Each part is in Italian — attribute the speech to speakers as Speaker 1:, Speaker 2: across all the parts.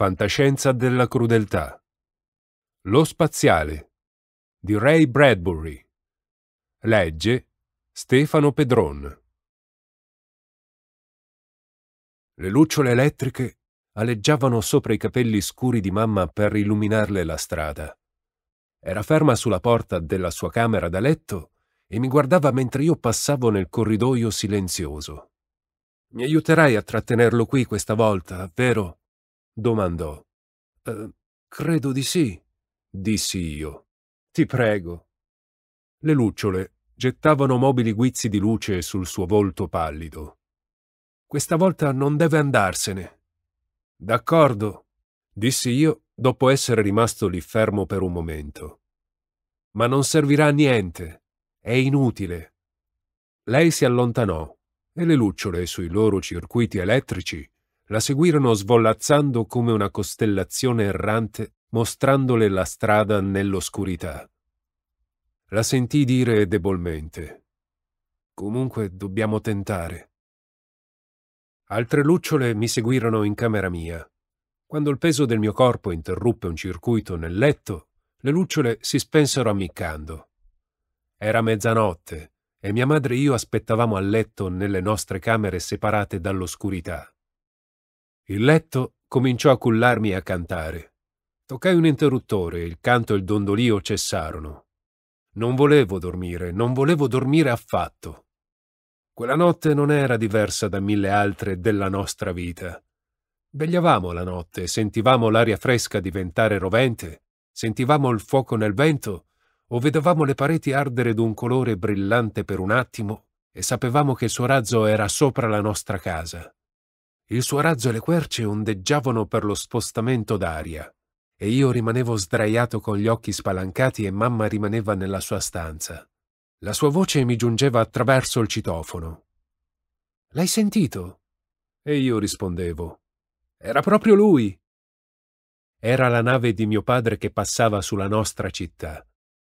Speaker 1: Fantascienza della crudeltà. Lo spaziale di Ray Bradbury. Legge Stefano Pedron. Le lucciole elettriche aleggiavano sopra i capelli scuri di mamma per illuminarle la strada. Era ferma sulla porta della sua camera da letto e mi guardava mentre io passavo nel corridoio silenzioso. Mi aiuterai a trattenerlo qui questa volta, vero? domandò. Eh, credo di sì, dissi io. Ti prego. Le lucciole gettavano mobili guizzi di luce sul suo volto pallido. Questa volta non deve andarsene. D'accordo, dissi io dopo essere rimasto lì fermo per un momento. Ma non servirà a niente. È inutile. Lei si allontanò e le lucciole sui loro circuiti elettrici la seguirono svolazzando come una costellazione errante, mostrandole la strada nell'oscurità. La sentì dire debolmente. Comunque dobbiamo tentare. Altre lucciole mi seguirono in camera mia. Quando il peso del mio corpo interruppe un circuito nel letto, le lucciole si spensero ammiccando. Era mezzanotte e mia madre e io aspettavamo a letto nelle nostre camere separate dall'oscurità. Il letto cominciò a cullarmi e a cantare. Toccai un interruttore il canto e il dondolio cessarono. Non volevo dormire, non volevo dormire affatto. Quella notte non era diversa da mille altre della nostra vita. Vegliavamo la notte, sentivamo l'aria fresca diventare rovente, sentivamo il fuoco nel vento o vedevamo le pareti ardere d'un colore brillante per un attimo e sapevamo che il suo razzo era sopra la nostra casa. Il suo razzo e le querce ondeggiavano per lo spostamento d'aria e io rimanevo sdraiato con gli occhi spalancati e mamma rimaneva nella sua stanza. La sua voce mi giungeva attraverso il citofono. L'hai sentito? E io rispondevo. Era proprio lui. Era la nave di mio padre che passava sulla nostra città,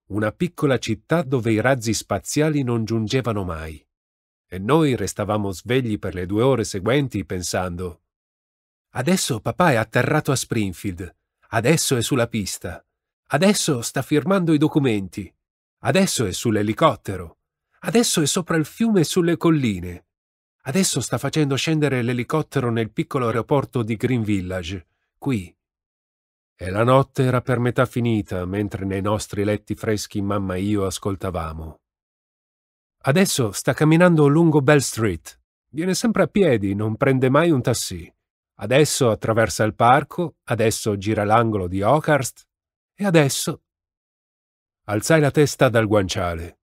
Speaker 1: una piccola città dove i razzi spaziali non giungevano mai e noi restavamo svegli per le due ore seguenti pensando Adesso papà è atterrato a Springfield, adesso è sulla pista, adesso sta firmando i documenti, adesso è sull'elicottero, adesso è sopra il fiume e sulle colline, adesso sta facendo scendere l'elicottero nel piccolo aeroporto di Green Village, qui. E la notte era per metà finita mentre nei nostri letti freschi mamma e io ascoltavamo. Adesso sta camminando lungo Bell Street. Viene sempre a piedi, non prende mai un tassì. Adesso attraversa il parco, adesso gira l'angolo di Oakhurst e adesso... Alzai la testa dal guanciale.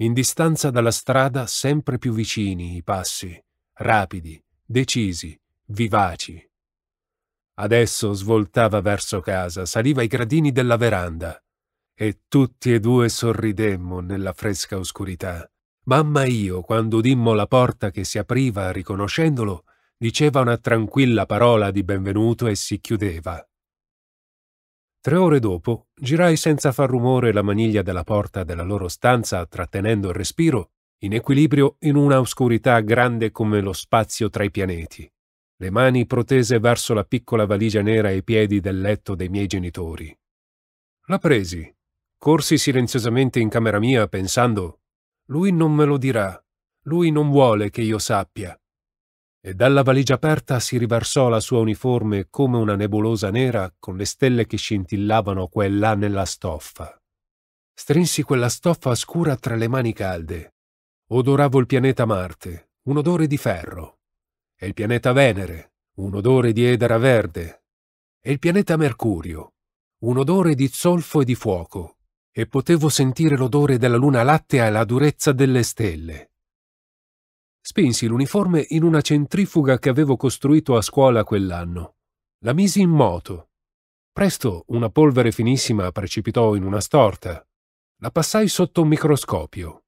Speaker 1: In distanza dalla strada sempre più vicini i passi, rapidi, decisi, vivaci. Adesso svoltava verso casa, saliva i gradini della veranda e tutti e due sorridemmo nella fresca oscurità Mamma io, quando dimmo la porta che si apriva riconoscendolo, diceva una tranquilla parola di benvenuto e si chiudeva. Tre ore dopo girai senza far rumore la maniglia della porta della loro stanza, trattenendo il respiro, in equilibrio in una oscurità grande come lo spazio tra i pianeti, le mani protese verso la piccola valigia nera ai piedi del letto dei miei genitori. La presi, corsi silenziosamente in camera mia pensando lui non me lo dirà. Lui non vuole che io sappia. E dalla valigia aperta si riversò la sua uniforme come una nebulosa nera con le stelle che scintillavano qua e là nella stoffa. Strinsi quella stoffa scura tra le mani calde. Odoravo il pianeta Marte, un odore di ferro. E il pianeta Venere, un odore di edera verde. E il pianeta Mercurio, un odore di zolfo e di fuoco e potevo sentire l'odore della luna lattea e la durezza delle stelle. Spinsi l'uniforme in una centrifuga che avevo costruito a scuola quell'anno. La misi in moto. Presto una polvere finissima precipitò in una storta. La passai sotto un microscopio.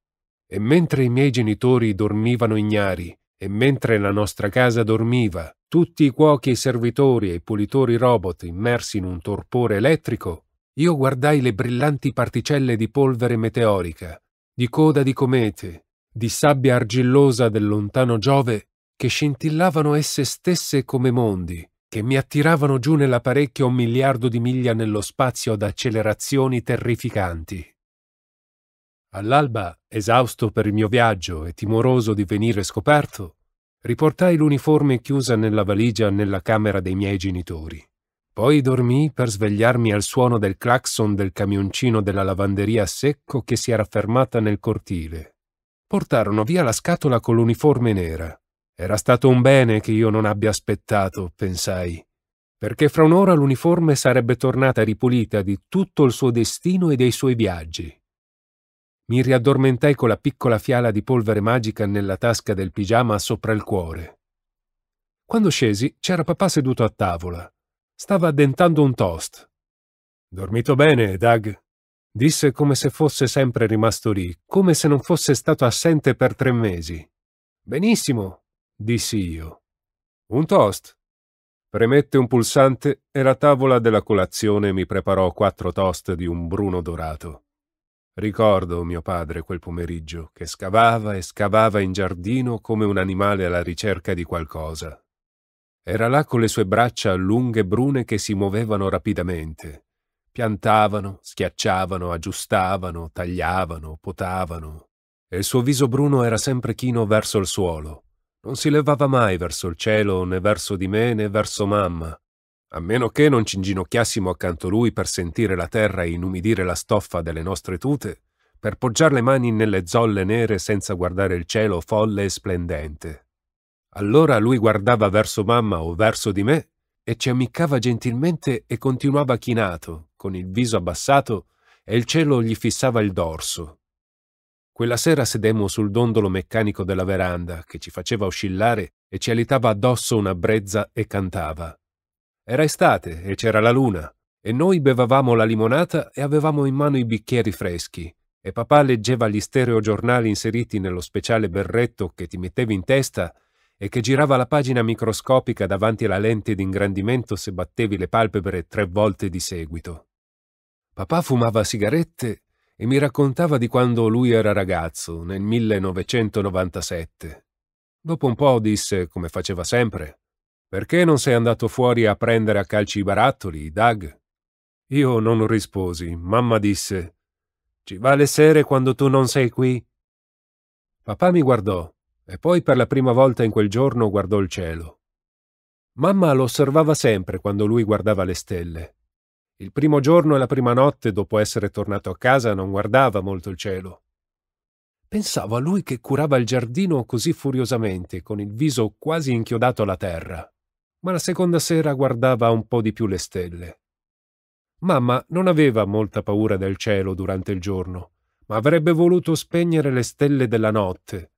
Speaker 1: E mentre i miei genitori dormivano ignari, e mentre la nostra casa dormiva, tutti i cuochi e servitori e i pulitori robot immersi in un torpore elettrico, io guardai le brillanti particelle di polvere meteorica, di coda di comete, di sabbia argillosa del lontano Giove che scintillavano esse stesse come mondi, che mi attiravano giù nell'apparecchio un miliardo di miglia nello spazio ad accelerazioni terrificanti. All'alba, esausto per il mio viaggio e timoroso di venire scoperto, riportai l'uniforme chiusa nella valigia nella camera dei miei genitori. Poi dormii per svegliarmi al suono del clacson del camioncino della lavanderia a secco che si era fermata nel cortile. Portarono via la scatola con l'uniforme nera. Era stato un bene che io non abbia aspettato, pensai, perché fra un'ora l'uniforme sarebbe tornata ripulita di tutto il suo destino e dei suoi viaggi. Mi riaddormentai con la piccola fiala di polvere magica nella tasca del pigiama sopra il cuore. Quando scesi c'era papà seduto a tavola Stava addentando un toast. Dormito bene, Doug? Disse come se fosse sempre rimasto lì, come se non fosse stato assente per tre mesi. Benissimo, dissi io. Un toast. Premette un pulsante e la tavola della colazione mi preparò quattro toast di un bruno dorato. Ricordo mio padre quel pomeriggio che scavava e scavava in giardino come un animale alla ricerca di qualcosa. Era là con le sue braccia lunghe brune che si muovevano rapidamente. Piantavano, schiacciavano, aggiustavano, tagliavano, potavano. E il suo viso bruno era sempre chino verso il suolo. Non si levava mai verso il cielo, né verso di me, né verso mamma. A meno che non ci inginocchiassimo accanto a lui per sentire la terra e inumidire la stoffa delle nostre tute, per poggiare le mani nelle zolle nere senza guardare il cielo folle e splendente. Allora lui guardava verso mamma o verso di me e ci ammiccava gentilmente e continuava chinato, con il viso abbassato, e il cielo gli fissava il dorso. Quella sera sedemmo sul dondolo meccanico della veranda, che ci faceva oscillare e ci alitava addosso una brezza e cantava. Era estate e c'era la luna, e noi bevavamo la limonata e avevamo in mano i bicchieri freschi, e papà leggeva gli stereo giornali inseriti nello speciale berretto che ti mettevi in testa e che girava la pagina microscopica davanti alla lente d'ingrandimento se battevi le palpebre tre volte di seguito. Papà fumava sigarette e mi raccontava di quando lui era ragazzo, nel 1997. Dopo un po' disse, come faceva sempre, perché non sei andato fuori a prendere a calci i barattoli, Doug? Io non risposi. Mamma disse, ci va le sere quando tu non sei qui? Papà mi guardò e poi per la prima volta in quel giorno guardò il cielo. Mamma lo osservava sempre quando lui guardava le stelle. Il primo giorno e la prima notte, dopo essere tornato a casa, non guardava molto il cielo. Pensavo a lui che curava il giardino così furiosamente, con il viso quasi inchiodato alla terra. Ma la seconda sera guardava un po' di più le stelle. Mamma non aveva molta paura del cielo durante il giorno, ma avrebbe voluto spegnere le stelle della notte,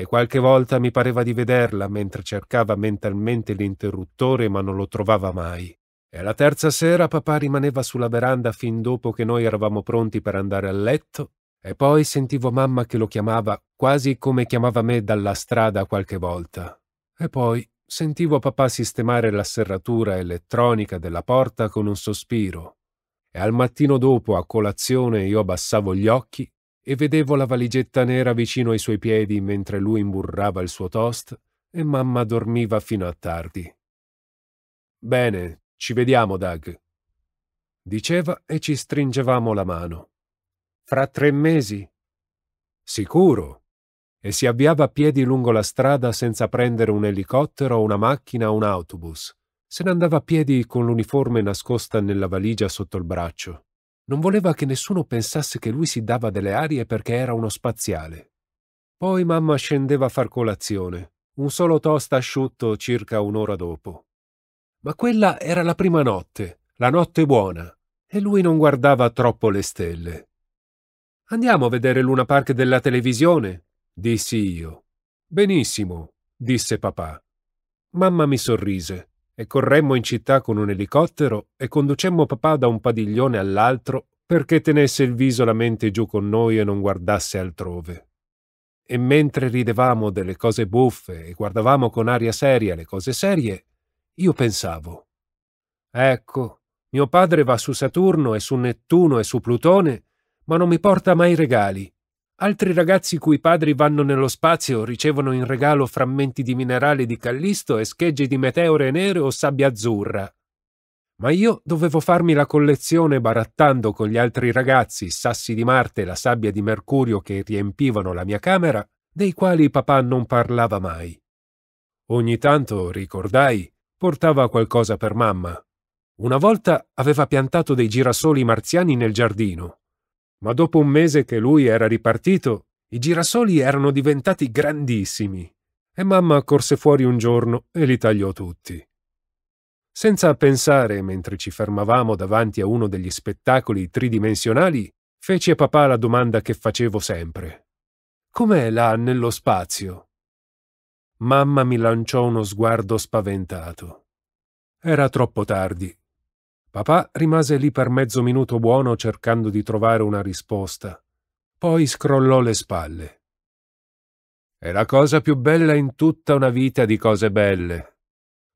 Speaker 1: e qualche volta mi pareva di vederla mentre cercava mentalmente l'interruttore ma non lo trovava mai. E la terza sera papà rimaneva sulla veranda fin dopo che noi eravamo pronti per andare a letto e poi sentivo mamma che lo chiamava quasi come chiamava me dalla strada qualche volta. E poi sentivo papà sistemare la serratura elettronica della porta con un sospiro. E al mattino dopo, a colazione, io abbassavo gli occhi e vedevo la valigetta nera vicino ai suoi piedi mentre lui imburrava il suo toast e mamma dormiva fino a tardi. Bene, ci vediamo, Doug. Diceva e ci stringevamo la mano. Fra tre mesi? Sicuro. E si avviava a piedi lungo la strada senza prendere un elicottero, una macchina o un autobus. Se ne andava a piedi con l'uniforme nascosta nella valigia sotto il braccio. Non voleva che nessuno pensasse che lui si dava delle arie perché era uno spaziale. Poi mamma scendeva a far colazione, un solo tosta asciutto circa un'ora dopo. Ma quella era la prima notte, la notte buona, e lui non guardava troppo le stelle. Andiamo a vedere Luna Park della televisione? dissi io. Benissimo, disse papà. Mamma mi sorrise e corremmo in città con un elicottero e conducemmo papà da un padiglione all'altro perché tenesse il viso la mente giù con noi e non guardasse altrove. E mentre ridevamo delle cose buffe e guardavamo con aria seria le cose serie, io pensavo, ecco, mio padre va su Saturno e su Nettuno e su Plutone, ma non mi porta mai regali Altri ragazzi cui padri vanno nello spazio ricevono in regalo frammenti di minerali di Callisto e schegge di meteore nere o sabbia azzurra. Ma io dovevo farmi la collezione barattando con gli altri ragazzi sassi di Marte e la sabbia di Mercurio che riempivano la mia camera, dei quali papà non parlava mai. Ogni tanto, ricordai, portava qualcosa per mamma. Una volta aveva piantato dei girasoli marziani nel giardino ma dopo un mese che lui era ripartito, i girasoli erano diventati grandissimi e mamma corse fuori un giorno e li tagliò tutti. Senza pensare, mentre ci fermavamo davanti a uno degli spettacoli tridimensionali, feci a papà la domanda che facevo sempre. Com'è là nello spazio? Mamma mi lanciò uno sguardo spaventato. Era troppo tardi Papà rimase lì per mezzo minuto buono cercando di trovare una risposta. Poi scrollò le spalle. È la cosa più bella in tutta una vita di cose belle.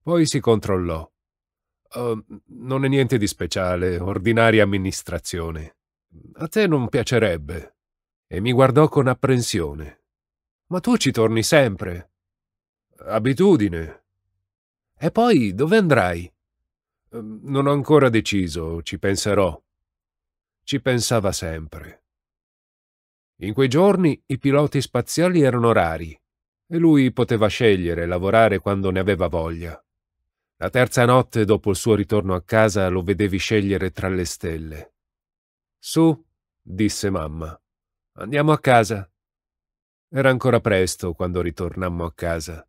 Speaker 1: Poi si controllò. Oh, non è niente di speciale, ordinaria amministrazione. A te non piacerebbe. E mi guardò con apprensione. Ma tu ci torni sempre. Abitudine. E poi dove andrai? Ehm, non ho ancora deciso, ci penserò. Ci pensava sempre. In quei giorni i piloti spaziali erano rari e lui poteva scegliere lavorare quando ne aveva voglia. La terza notte dopo il suo ritorno a casa lo vedevi scegliere tra le stelle. Su, disse mamma, andiamo a casa. Era ancora presto quando ritornammo a casa.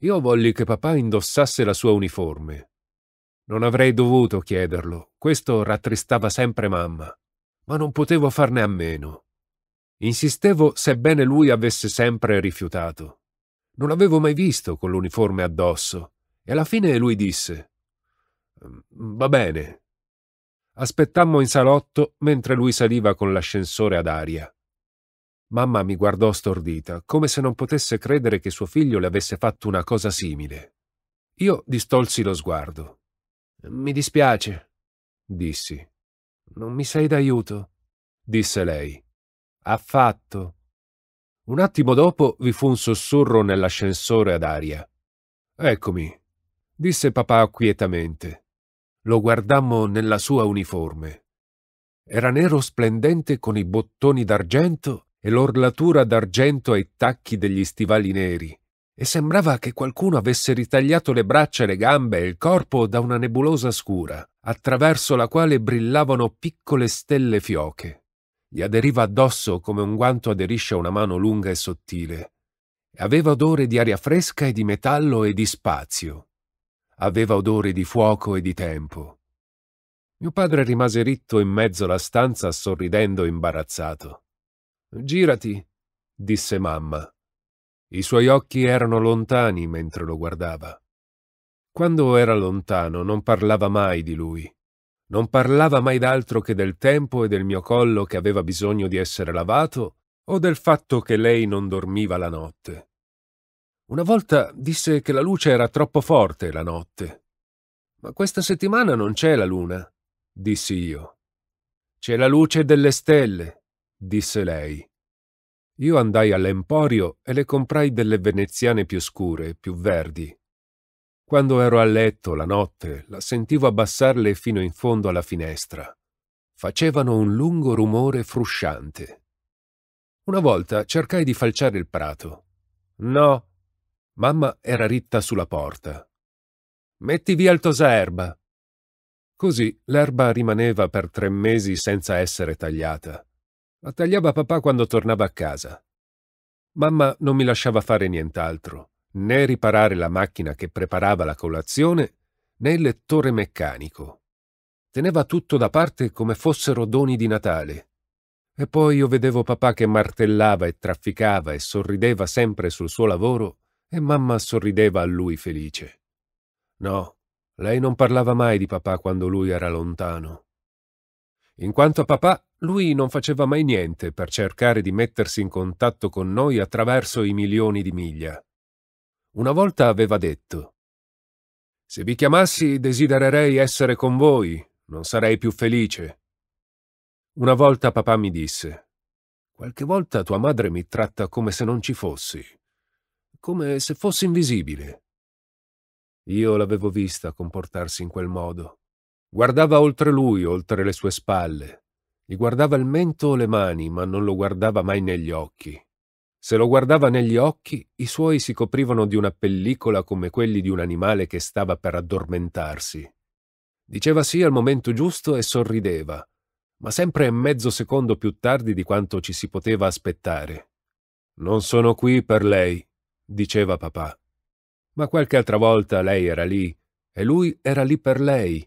Speaker 1: Io volli che papà indossasse la sua uniforme. Non avrei dovuto chiederlo, questo rattristava sempre mamma, ma non potevo farne a meno. Insistevo sebbene lui avesse sempre rifiutato. Non l'avevo mai visto con l'uniforme addosso, e alla fine lui disse ehm, Va bene. Aspettammo in salotto mentre lui saliva con l'ascensore ad aria. Mamma mi guardò stordita, come se non potesse credere che suo figlio le avesse fatto una cosa simile. Io distolsi lo sguardo. Mi dispiace, dissi. Non mi sei d'aiuto, disse lei. Affatto. Un attimo dopo vi fu un sussurro nell'ascensore ad aria. Eccomi, disse papà quietamente. Lo guardammo nella sua uniforme. Era nero splendente con i bottoni d'argento e l'orlatura d'argento ai tacchi degli stivali neri, e sembrava che qualcuno avesse ritagliato le braccia, le gambe e il corpo da una nebulosa scura, attraverso la quale brillavano piccole stelle fioche. Gli aderiva addosso come un guanto aderisce a una mano lunga e sottile. Aveva odore di aria fresca e di metallo e di spazio. Aveva odore di fuoco e di tempo. Mio padre rimase ritto in mezzo alla stanza, sorridendo imbarazzato. Girati, disse mamma. I suoi occhi erano lontani mentre lo guardava. Quando era lontano non parlava mai di lui. Non parlava mai d'altro che del tempo e del mio collo che aveva bisogno di essere lavato o del fatto che lei non dormiva la notte. Una volta disse che la luce era troppo forte la notte. Ma questa settimana non c'è la luna, dissi io. C'è la luce delle stelle, disse lei. Io andai all'emporio e le comprai delle veneziane più scure, più verdi. Quando ero a letto la notte, la sentivo abbassarle fino in fondo alla finestra. Facevano un lungo rumore frusciante. Una volta cercai di falciare il prato. No. Mamma era ritta sulla porta. Metti via il tosaerba. Così l'erba rimaneva per tre mesi senza essere tagliata. La tagliava papà quando tornava a casa. Mamma non mi lasciava fare nient'altro, né riparare la macchina che preparava la colazione, né il lettore meccanico. Teneva tutto da parte come fossero doni di Natale. E poi io vedevo papà che martellava e trafficava e sorrideva sempre sul suo lavoro e mamma sorrideva a lui felice. No, lei non parlava mai di papà quando lui era lontano. In quanto a papà, lui non faceva mai niente per cercare di mettersi in contatto con noi attraverso i milioni di miglia. Una volta aveva detto Se vi chiamassi desidererei essere con voi, non sarei più felice. Una volta papà mi disse Qualche volta tua madre mi tratta come se non ci fossi, come se fossi invisibile. Io l'avevo vista comportarsi in quel modo. Guardava oltre lui, oltre le sue spalle, gli guardava il mento o le mani, ma non lo guardava mai negli occhi. Se lo guardava negli occhi, i suoi si coprivano di una pellicola come quelli di un animale che stava per addormentarsi. Diceva sì al momento giusto e sorrideva, ma sempre mezzo secondo più tardi di quanto ci si poteva aspettare. Non sono qui per lei, diceva papà. Ma qualche altra volta lei era lì, e lui era lì per lei,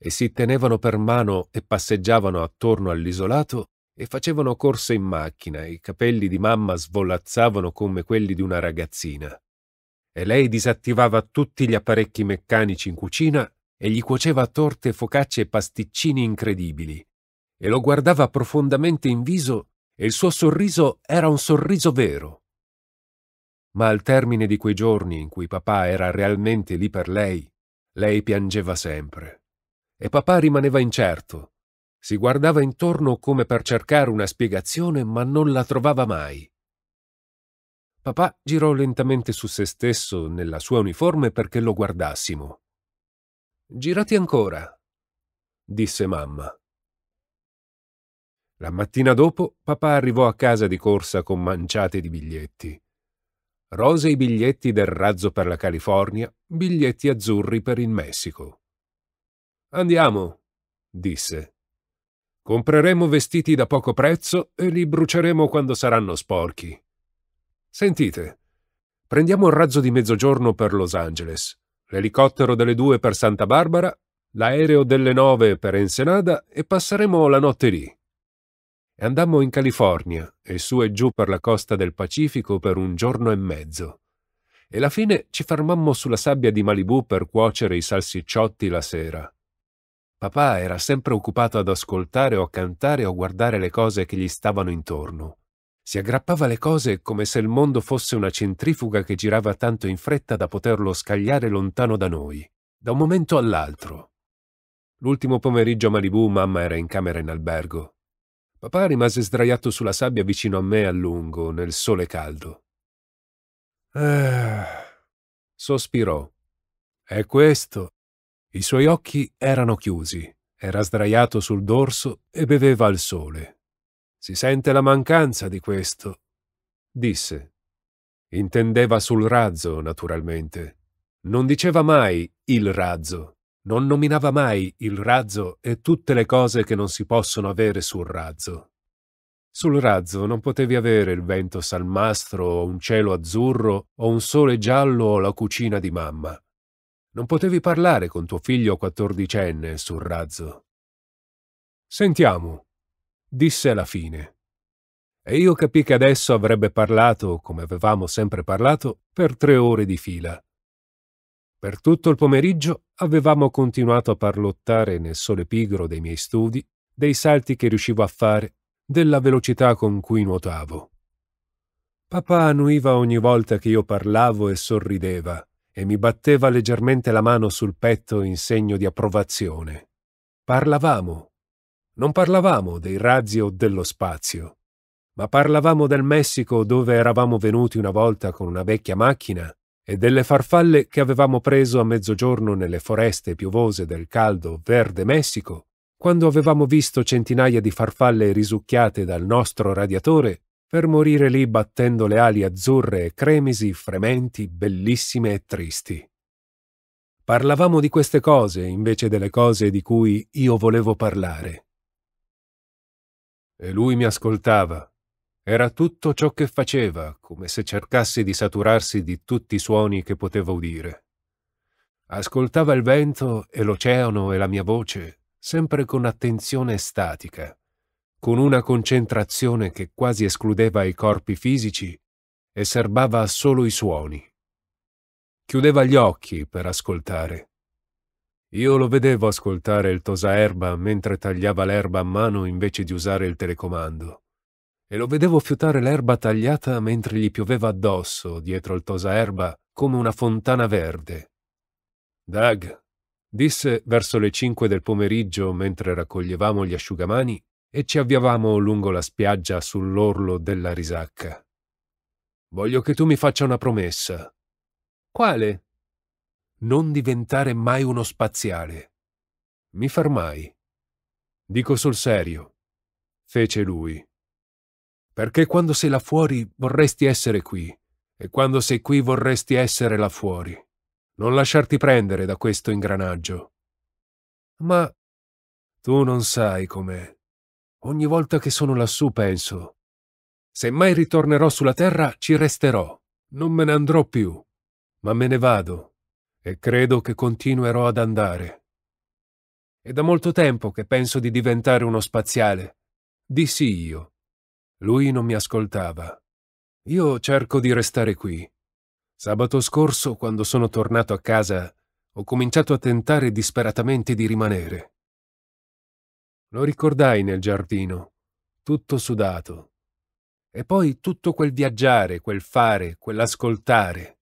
Speaker 1: e si tenevano per mano e passeggiavano attorno all'isolato e facevano corse in macchina, i capelli di mamma svolazzavano come quelli di una ragazzina. E lei disattivava tutti gli apparecchi meccanici in cucina e gli cuoceva torte, focacce e pasticcini incredibili. E lo guardava profondamente in viso e il suo sorriso era un sorriso vero. Ma al termine di quei giorni in cui papà era realmente lì per lei, lei piangeva sempre e papà rimaneva incerto. Si guardava intorno come per cercare una spiegazione, ma non la trovava mai. Papà girò lentamente su se stesso nella sua uniforme perché lo guardassimo. Girati ancora, disse mamma. La mattina dopo papà arrivò a casa di corsa con manciate di biglietti. Rosei biglietti del razzo per la California, biglietti azzurri per il Messico. Andiamo, disse. Compreremo vestiti da poco prezzo e li bruceremo quando saranno sporchi. Sentite, prendiamo il razzo di mezzogiorno per Los Angeles, l'elicottero delle due per Santa Barbara, l'aereo delle nove per Ensenada e passeremo la notte lì. Andammo in California e su e giù per la costa del Pacifico per un giorno e mezzo. E alla fine ci fermammo sulla sabbia di Malibu per cuocere i salsicciotti la sera. Papà era sempre occupato ad ascoltare o a cantare o a guardare le cose che gli stavano intorno. Si aggrappava alle cose come se il mondo fosse una centrifuga che girava tanto in fretta da poterlo scagliare lontano da noi, da un momento all'altro. L'ultimo pomeriggio a Malibu mamma era in camera in albergo. Papà rimase sdraiato sulla sabbia vicino a me a lungo, nel sole caldo. Ah, sospirò. È questo i suoi occhi erano chiusi, era sdraiato sul dorso e beveva al sole. Si sente la mancanza di questo, disse. Intendeva sul razzo, naturalmente. Non diceva mai il razzo, non nominava mai il razzo e tutte le cose che non si possono avere sul razzo. Sul razzo non potevi avere il vento salmastro o un cielo azzurro o un sole giallo o la cucina di mamma. Non potevi parlare con tuo figlio quattordicenne sul razzo. Sentiamo, disse alla fine. E io capii che adesso avrebbe parlato, come avevamo sempre parlato, per tre ore di fila. Per tutto il pomeriggio avevamo continuato a parlottare nel sole pigro dei miei studi, dei salti che riuscivo a fare, della velocità con cui nuotavo. Papà annuiva ogni volta che io parlavo e sorrideva, e mi batteva leggermente la mano sul petto in segno di approvazione. Parlavamo. Non parlavamo dei razzi o dello spazio, ma parlavamo del Messico dove eravamo venuti una volta con una vecchia macchina e delle farfalle che avevamo preso a mezzogiorno nelle foreste piovose del caldo verde Messico, quando avevamo visto centinaia di farfalle risucchiate dal nostro radiatore per morire lì battendo le ali azzurre e cremisi, frementi, bellissime e tristi. Parlavamo di queste cose invece delle cose di cui io volevo parlare. E lui mi ascoltava. Era tutto ciò che faceva, come se cercasse di saturarsi di tutti i suoni che poteva udire. Ascoltava il vento e l'oceano e la mia voce, sempre con attenzione statica con una concentrazione che quasi escludeva i corpi fisici e serbava solo i suoni. Chiudeva gli occhi per ascoltare. Io lo vedevo ascoltare il tosaerba mentre tagliava l'erba a mano invece di usare il telecomando. E lo vedevo fiutare l'erba tagliata mentre gli pioveva addosso, dietro il tosaerba, come una fontana verde. Dag, disse verso le cinque del pomeriggio mentre raccoglievamo gli asciugamani, e ci avviavamo lungo la spiaggia sull'orlo della risacca. Voglio che tu mi faccia una promessa. Quale? Non diventare mai uno spaziale. Mi fermai. Dico sul serio, fece lui. Perché quando sei là fuori vorresti essere qui, e quando sei qui vorresti essere là fuori. Non lasciarti prendere da questo ingranaggio. Ma tu non sai com'è. Ogni volta che sono lassù penso, se mai ritornerò sulla terra ci resterò, non me ne andrò più, ma me ne vado e credo che continuerò ad andare. È da molto tempo che penso di diventare uno spaziale. Dissi io. Lui non mi ascoltava. Io cerco di restare qui. Sabato scorso, quando sono tornato a casa, ho cominciato a tentare disperatamente di rimanere. Lo ricordai nel giardino, tutto sudato. E poi tutto quel viaggiare, quel fare, quell'ascoltare.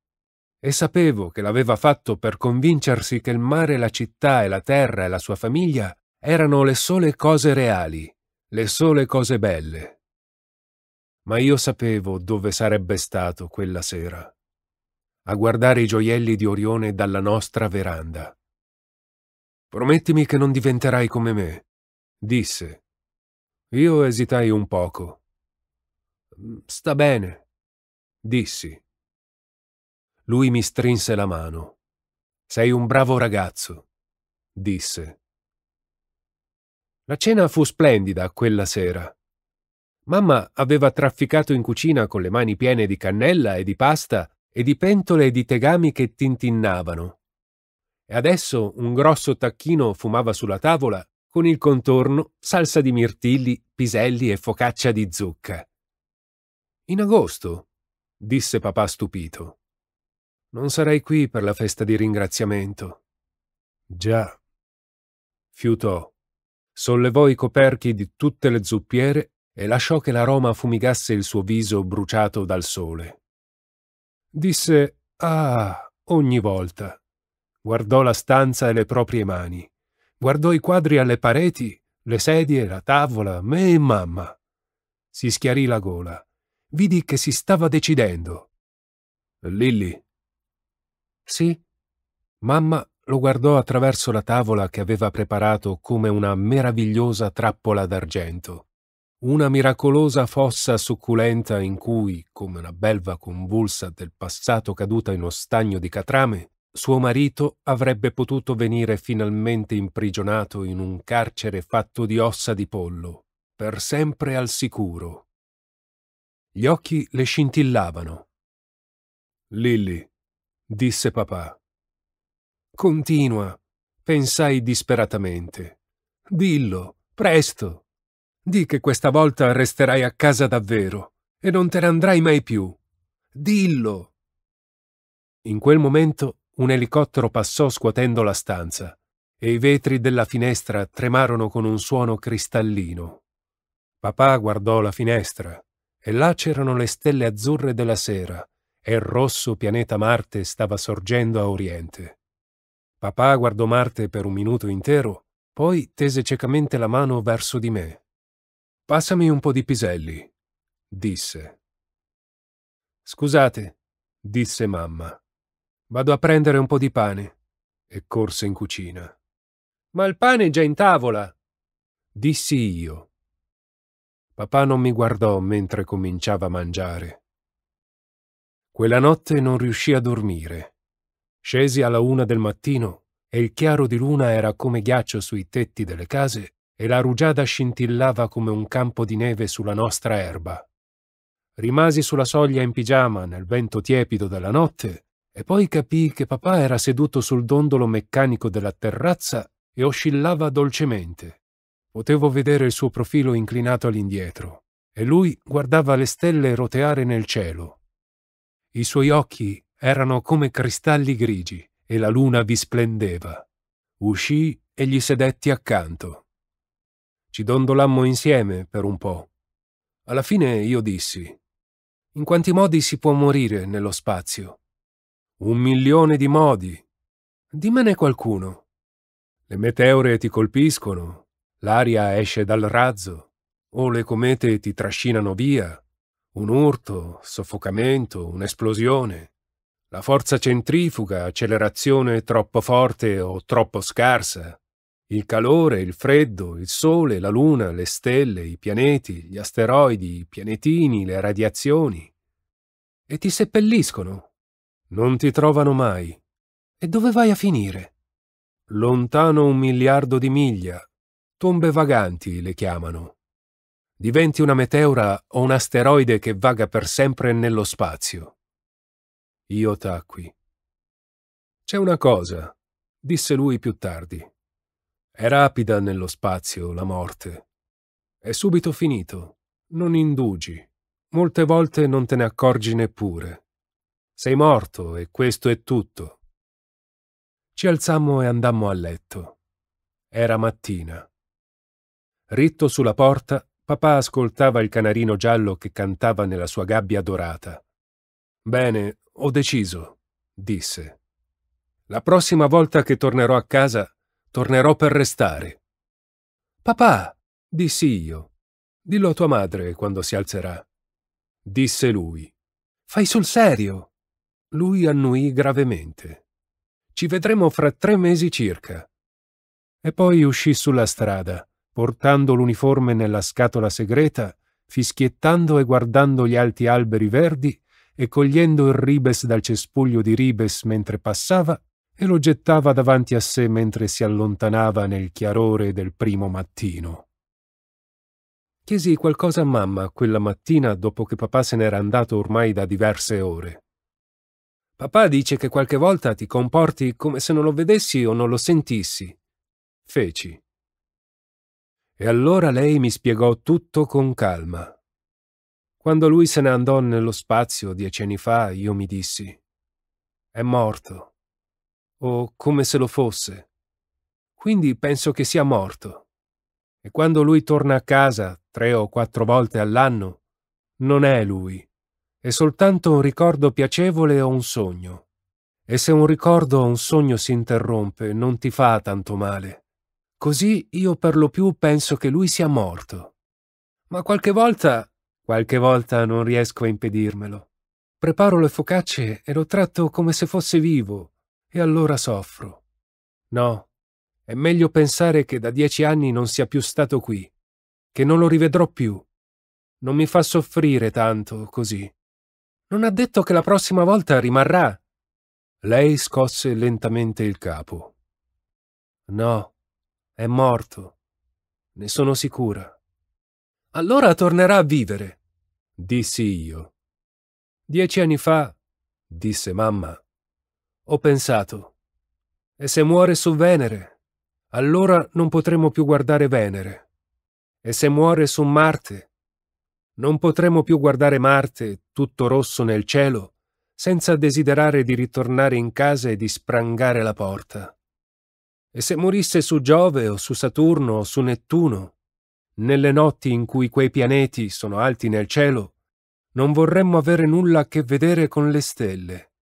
Speaker 1: E sapevo che l'aveva fatto per convincersi che il mare, la città e la terra e la sua famiglia erano le sole cose reali, le sole cose belle. Ma io sapevo dove sarebbe stato quella sera, a guardare i gioielli di Orione dalla nostra veranda. Promettimi che non diventerai come me, disse. Io esitai un poco. Mm, sta bene, dissi. Lui mi strinse la mano. Sei un bravo ragazzo, disse. La cena fu splendida quella sera. Mamma aveva trafficato in cucina con le mani piene di cannella e di pasta e di pentole e di tegami che tintinnavano. E adesso un grosso tacchino fumava sulla tavola con il contorno salsa di mirtilli, piselli e focaccia di zucca. In agosto, disse papà stupito. Non sarai qui per la festa di ringraziamento. Già. Fiutò, sollevò i coperchi di tutte le zuppiere e lasciò che l'aroma fumigasse il suo viso bruciato dal sole. Disse Ah ogni volta. Guardò la stanza e le proprie mani. Guardò i quadri alle pareti, le sedie, la tavola, me e mamma. Si schiarì la gola. Vidi che si stava decidendo. Lilli. Sì. Mamma lo guardò attraverso la tavola che aveva preparato come una meravigliosa trappola d'argento. Una miracolosa fossa succulenta in cui, come una belva convulsa del passato caduta in uno stagno di catrame, suo marito avrebbe potuto venire finalmente imprigionato in un carcere fatto di ossa di pollo, per sempre al sicuro. Gli occhi le scintillavano. Lilly, disse papà. Continua, pensai disperatamente. Dillo, presto. Di che questa volta resterai a casa davvero e non te ne andrai mai più. Dillo. In quel momento un elicottero passò scuotendo la stanza e i vetri della finestra tremarono con un suono cristallino. Papà guardò la finestra e là c'erano le stelle azzurre della sera e il rosso pianeta Marte stava sorgendo a oriente. Papà guardò Marte per un minuto intero, poi tese ciecamente la mano verso di me. Passami un po' di piselli, disse. Scusate, disse mamma. Vado a prendere un po' di pane. E corse in cucina. Ma il pane è già in tavola, dissi io. Papà non mi guardò mentre cominciava a mangiare. Quella notte non riuscì a dormire. Scesi alla una del mattino e il chiaro di luna era come ghiaccio sui tetti delle case e la rugiada scintillava come un campo di neve sulla nostra erba. Rimasi sulla soglia in pigiama nel vento tiepido della notte e poi capii che papà era seduto sul dondolo meccanico della terrazza e oscillava dolcemente. Potevo vedere il suo profilo inclinato all'indietro e lui guardava le stelle roteare nel cielo. I suoi occhi erano come cristalli grigi e la luna vi splendeva. Uscii e gli sedetti accanto. Ci dondolammo insieme per un po'. Alla fine io dissi, in quanti modi si può morire nello spazio? Un milione di modi. Dimmene qualcuno. Le meteore ti colpiscono, l'aria esce dal razzo, o le comete ti trascinano via. Un urto, soffocamento, un'esplosione. La forza centrifuga, accelerazione troppo forte o troppo scarsa. Il calore, il freddo, il sole, la luna, le stelle, i pianeti, gli asteroidi, i pianetini, le radiazioni. E ti seppelliscono non ti trovano mai. E dove vai a finire? Lontano un miliardo di miglia. Tombe vaganti le chiamano. Diventi una meteora o un asteroide che vaga per sempre nello spazio. Io tacqui. C'è una cosa, disse lui più tardi. È rapida nello spazio la morte. È subito finito. Non indugi. Molte volte non te ne accorgi neppure. Sei morto e questo è tutto. Ci alzammo e andammo a letto. Era mattina. Ritto sulla porta, papà ascoltava il canarino giallo che cantava nella sua gabbia dorata. Bene, ho deciso, disse. La prossima volta che tornerò a casa, tornerò per restare. Papà, dissi io, dillo a tua madre quando si alzerà. Disse lui. Fai sul serio? Lui annuì gravemente. Ci vedremo fra tre mesi circa. E poi uscì sulla strada, portando l'uniforme nella scatola segreta, fischiettando e guardando gli alti alberi verdi e cogliendo il ribes dal cespuglio di ribes mentre passava e lo gettava davanti a sé mentre si allontanava nel chiarore del primo mattino. Chiesi qualcosa a mamma quella mattina dopo che papà se n'era andato ormai da diverse ore. Papà dice che qualche volta ti comporti come se non lo vedessi o non lo sentissi. Feci. E allora lei mi spiegò tutto con calma. Quando lui se ne andò nello spazio dieci anni fa, io mi dissi, è morto, o come se lo fosse. Quindi penso che sia morto. E quando lui torna a casa tre o quattro volte all'anno, non è lui, è soltanto un ricordo piacevole o un sogno. E se un ricordo o un sogno si interrompe, non ti fa tanto male. Così io per lo più penso che lui sia morto. Ma qualche volta, qualche volta non riesco a impedirmelo. Preparo le focacce e lo tratto come se fosse vivo, e allora soffro. No, è meglio pensare che da dieci anni non sia più stato qui, che non lo rivedrò più. Non mi fa soffrire tanto così. Non ha detto che la prossima volta rimarrà. Lei scosse lentamente il capo. No, è morto. Ne sono sicura. Allora tornerà a vivere, dissi io. Dieci anni fa, disse mamma, ho pensato. E se muore su Venere, allora non potremo più guardare Venere. E se muore su Marte, non potremo più guardare Marte tutto rosso nel cielo, senza desiderare di ritornare in casa e di sprangare la porta. E se morisse su Giove o su Saturno o su Nettuno, nelle notti in cui quei pianeti sono alti nel cielo, non vorremmo avere nulla a che vedere con le stelle.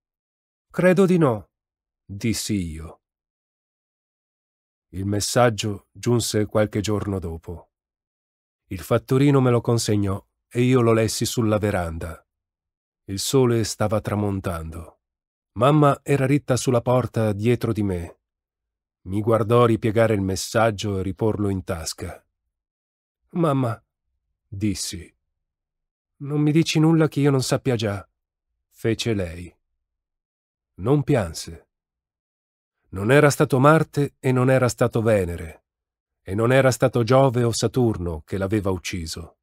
Speaker 1: Credo di no, dissi io. Il messaggio giunse qualche giorno dopo. Il fattorino me lo consegnò e io lo lessi sulla veranda. Il sole stava tramontando. Mamma era ritta sulla porta dietro di me. Mi guardò ripiegare il messaggio e riporlo in tasca. Mamma, dissi. Non mi dici nulla che io non sappia già, fece lei. Non pianse. Non era stato Marte e non era stato Venere, e non era stato Giove o Saturno che l'aveva ucciso.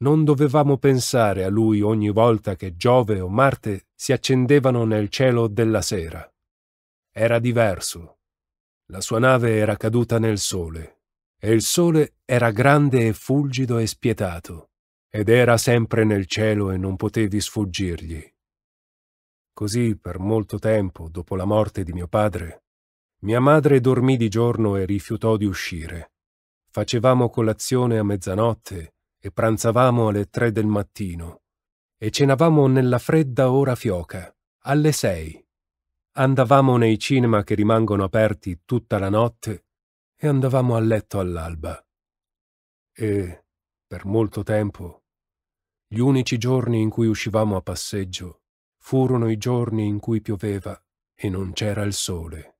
Speaker 1: Non dovevamo pensare a lui ogni volta che Giove o Marte si accendevano nel cielo della sera. Era diverso. La sua nave era caduta nel sole, e il sole era grande e fulgido e spietato, ed era sempre nel cielo e non potevi sfuggirgli. Così per molto tempo, dopo la morte di mio padre, mia madre dormì di giorno e rifiutò di uscire. Facevamo colazione a mezzanotte e pranzavamo alle tre del mattino e cenavamo nella fredda ora fioca, alle sei. Andavamo nei cinema che rimangono aperti tutta la notte e andavamo a letto all'alba. E, per molto tempo, gli unici giorni in cui uscivamo a passeggio furono i giorni in cui pioveva e non c'era il sole.